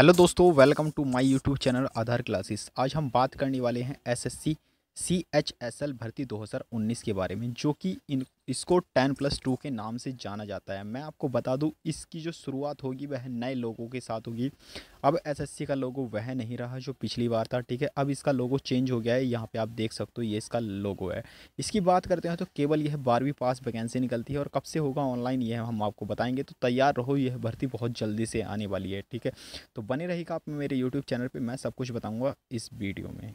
hello दोस्तों welcome to my YouTube channel Aadhaar classes आज हम बात करने वाले हैं SSC C H S L भर्ती 2019 के बारे में जो कि इन इसको टेन प्लस टू के नाम से जाना जाता है मैं आपको बता दूं इसकी जो शुरुआत होगी वह नए लोगों के साथ होगी अब एसएससी का लोगो वह नहीं रहा जो पिछली बार था ठीक है अब इसका लोगो चेंज हो गया है यहाँ पे आप देख सकते हो ये इसका लोगो है इसकी बात करते हैं तो केवल यह बारहवीं पास वैकेंसी निकलती है और कब से होगा ऑनलाइन यह हम आपको बताएंगे तो तैयार रहो यह भर्ती बहुत जल्दी से आने वाली है ठीक है तो बने रहेगा आप मेरे यूट्यूब चैनल पर मैं सब कुछ बताऊँगा इस वीडियो में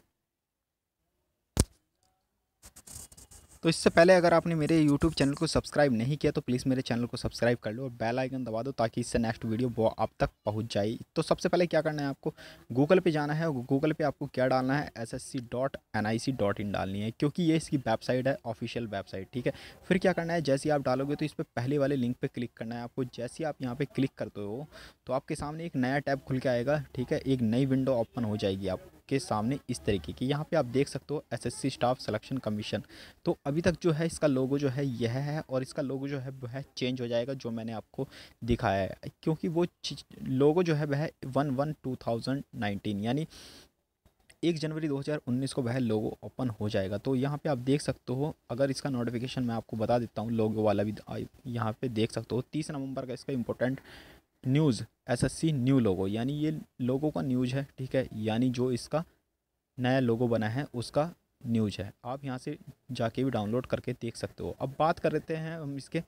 तो इससे पहले अगर आपने मेरे यूट्यूब चैनल को सब्सक्राइब नहीं किया तो प्लीज़ मेरे चैनल को सब्सक्राइब कर लो और बेल आइकन दबा दो ताकि इससे नेक्स्ट वीडियो वो आप तक पहुंच जाए तो सबसे पहले क्या करना है आपको गूगल पे जाना है गूगल पे आपको क्या डालना है S S C dot N I C dot in डालनी है क्योंकि ये इसकी वेबसाइट है ऑफिशियल वेबसाइट ठीक है फिर क्या करना है जैसे आप डालोगे तो इस पर पहले वाले लिंक पर क्लिक करना है आपको जैसे आप यहाँ पर क्लिक करते हो तो आपके सामने एक नया टैब खुल के आएगा ठीक है एक नई विंडो ओपन हो जाएगी आपको आपके सामने इस तरीके की यहाँ पे आप देख सकते हो एसएससी स्टाफ सिलेक्शन कमीशन तो अभी तक जो है इसका लोगो जो है यह है और इसका लोगो जो है वह चेंज हो जाएगा जो मैंने आपको दिखाया है क्योंकि वो लोगो जो है वह one one two thousand nineteen यानी एक जनवरी 2019 को वह लोगो ओपन हो जाएगा तो यहाँ पे आप देख सकते हो अगर इसका नोटिफिकेशन मैं आपको बता देता हूँ लोगो वाला भी यहाँ पे देख सकते हो तीस नवंबर का इसका important news SSC new logo यानी ये लोगों का न्यूज है ठीक है यानी जो इसका नया लोगो बना है उसका न्यूज है आप यहाँ से जाके भी डाउनलोड करके देख सकते हो अब बात कर लेते हैं हम इसके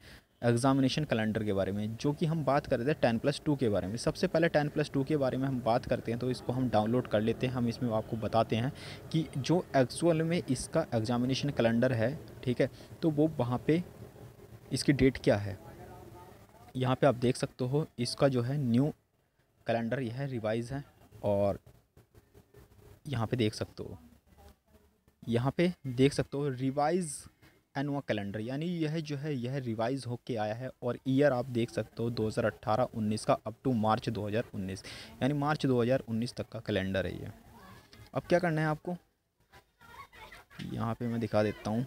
एग्ज़ामिनेशन कैलेंडर के बारे में जो कि हम बात कर रहे थे टेन प्लस टू के बारे में सबसे पहले टेन प्लस टू के बारे में हम बात करते हैं तो इसको हम डाउनलोड कर लेते हैं हम इसमें आपको बताते हैं कि जो एक्चुअल में इसका एग्ज़ामिनेशन कैलेंडर है ठीक है तो वो वहाँ पे इसकी डेट क्या है यहाँ पे आप देख सकते हो इसका जो है न्यू कैलेंडर यह रिवाइज़ है और यहाँ पे देख सकते हो यहाँ पे देख सकते हो रिवाइज़ एनुआ कैलेंडर यानी यह जो है यह रिवाइज़ होके आया है और ईयर आप देख सकते हो 2018-19 का अप टू मार्च 2019 यानी मार्च 2019 तक का कैलेंडर है ये अब क्या करना है आपको यहाँ पे मैं दिखा देता हूँ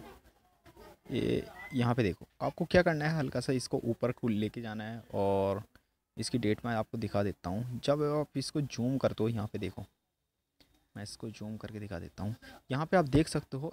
ये यहाँ पे देखो आपको क्या करना है हल्का सा इसको ऊपर को लेके जाना है और इसकी डेट मैं आपको दिखा देता हूँ जब आप इसको जूम करते हो यहाँ पे देखो मैं इसको जूम करके दिखा देता हूँ यहाँ पे आप देख सकते हो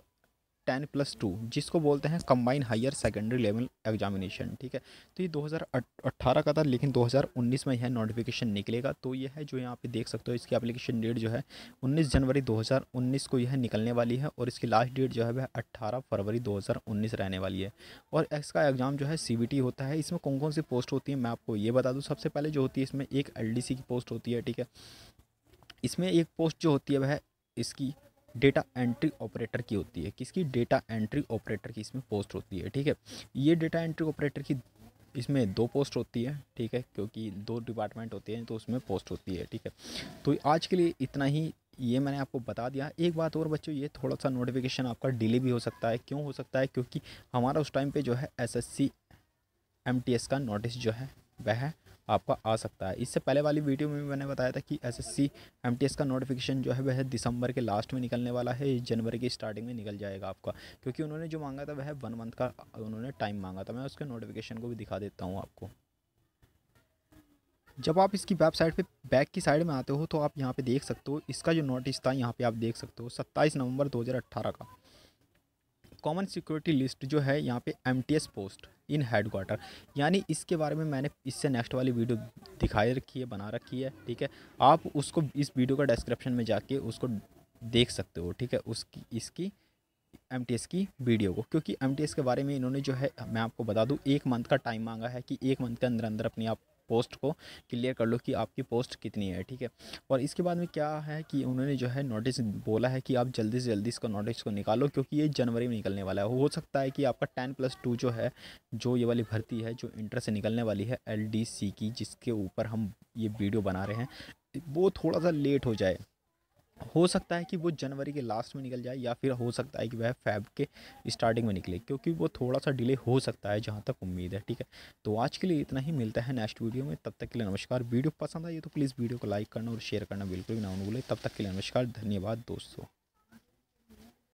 टेन प्लस टू जिसको बोलते हैं combine higher secondary level examination ठीक है तो ये 2018 का था लेकिन 2019 में यह नोटिफिकेशन निकलेगा तो यह है जो यहाँ पे देख सकते हो इसकी एप्लीकेशन डेट जो है 19 जनवरी 2019 को यह निकलने वाली है और इसकी लास्ट डेट जो है वह अट्ठारह फरवरी 2019 रहने वाली है और इसका एग्ज़ाम जो है सी होता है इसमें कौन कौन सी पोस्ट होती है मैं आपको ये बता दूँ सबसे पहले जो होती है इसमें एक एल की पोस्ट होती है ठीक है इसमें एक पोस्ट जो होती है वह इसकी डेटा एंट्री ऑपरेटर की होती है किसकी डेटा एंट्री ऑपरेटर की इसमें पोस्ट होती है ठीक है ये डेटा एंट्री ऑपरेटर की इसमें दो पोस्ट होती है ठीक है क्योंकि दो डिपार्टमेंट होते हैं तो उसमें पोस्ट होती है ठीक है तो आज के लिए इतना ही ये मैंने आपको बता दिया एक बात और बच्चों ये थोड़ा सा नोटिफिकेशन आपका डिले भी हो सकता है क्यों हो सकता है क्योंकि हमारा उस टाइम पे जो है एसएससी एमटीएस का नोटिस जो है वह है आपका आ सकता है इससे पहले वाली वीडियो में भी मैंने बताया था कि एसएससी एमटीएस का नोटिफिकेशन जो है वह दिसंबर के लास्ट में निकलने वाला है जनवरी की स्टार्टिंग में निकल जाएगा आपका क्योंकि उन्होंने जो मांगा था वह वन मंथ का उन्होंने टाइम मांगा था मैं उसके नोटिफिकेशन को भी दिखा देता हूँ आपको जब आप इसकी वेबसाइट पे बैक की साइड में आते हो तो आप यहाँ पे देख सकते हो इसका जो नोटिस था यहाँ पे आप देख सकते हो 27 नवंबर 2018 का कॉमन सिक्योरिटी लिस्ट जो है यहाँ पे M post in head quarter यानी इसके बारे में मैंने इससे नेक्स्ट वाली वीडियो दिखाई रखी है बना रखी है ठीक है आप उसको इस वीडियो का डिस्क्रिप्शन में जाके उसको देख सकते हो ठीक है उसकी इसकी एम की वीडियो को क्योंकि एम के बारे में इन्होंने जो है मैं आपको बता दूँ एक मंथ का टाइम मांगा है कि एक मंथ के अंदर अंदर अपनी आप पोस्ट को क्लियर कर लो कि आपकी पोस्ट कितनी है ठीक है और इसके बाद में क्या है कि उन्होंने जो है नोटिस बोला है कि आप जल्दी से जल्दी इसका नोटिस को निकालो क्योंकि ये जनवरी में निकलने वाला है हो सकता है कि आपका टेन प्लस टू जो है जो ये वाली भर्ती है जो इंटर से निकलने वाली है एल की जिसके ऊपर हम ये वीडियो बना रहे हैं वो थोड़ा सा लेट हो जाए हो सकता है कि वो जनवरी के लास्ट में निकल जाए या फिर हो सकता है कि वह फैब के स्टार्टिंग में निकले क्योंकि वो थोड़ा सा डिले हो सकता है जहाँ तक उम्मीद है ठीक है तो आज के लिए इतना ही मिलता है नेक्स्ट वीडियो में तब तक के लिए नमस्कार वीडियो पसंद आई तो प्लीज़ वीडियो को लाइक करना और शेयर करना बिल्कुल भी ना भूलें तब तक के लिए नमस्कार धन्यवाद दोस्तों